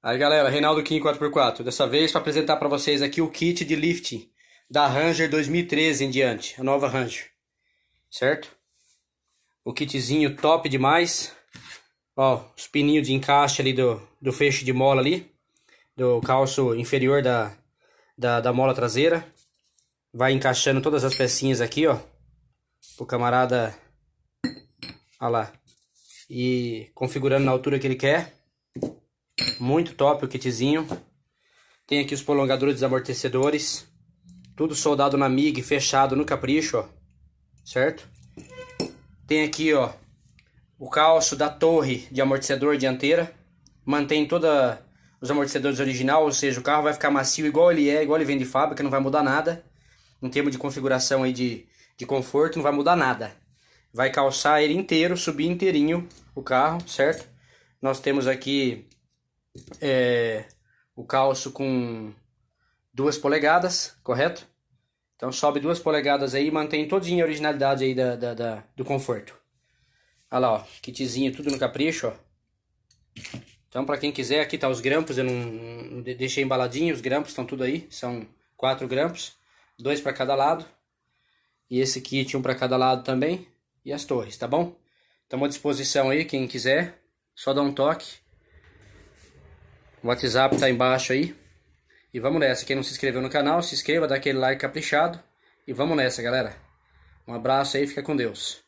Aí galera, Reinaldo Kim 4x4, dessa vez para apresentar para vocês aqui o kit de lifting da Ranger 2013 em diante, a nova Ranger, certo? O kitzinho top demais, ó, os pininhos de encaixe ali do, do fecho de mola ali, do calço inferior da, da, da mola traseira, vai encaixando todas as pecinhas aqui, ó, pro camarada, Olha lá, e configurando na altura que ele quer. Muito top o kitzinho. Tem aqui os prolongadores dos amortecedores. Tudo soldado na MIG, fechado no capricho, ó. Certo? Tem aqui, ó, o calço da torre de amortecedor dianteira. Mantém toda os amortecedores original, ou seja, o carro vai ficar macio igual ele é, igual ele vem de fábrica, não vai mudar nada. Em termos de configuração aí de, de conforto, não vai mudar nada. Vai calçar ele inteiro, subir inteirinho o carro, certo? Nós temos aqui é, o calço com duas polegadas, correto? Então sobe duas polegadas aí e mantém todinha a originalidade aí da, da, da, do conforto. Olha lá, ó, kitzinho tudo no capricho, ó. Então para quem quiser, aqui tá os grampos, eu não, não deixei embaladinho, os grampos estão tudo aí, são quatro grampos, dois para cada lado. E esse kit um para cada lado também e as torres, tá bom? Estamos à disposição aí, quem quiser, só dá um toque. WhatsApp tá embaixo aí. E vamos nessa. Quem não se inscreveu no canal, se inscreva, dá aquele like caprichado. E vamos nessa, galera. Um abraço aí, fica com Deus.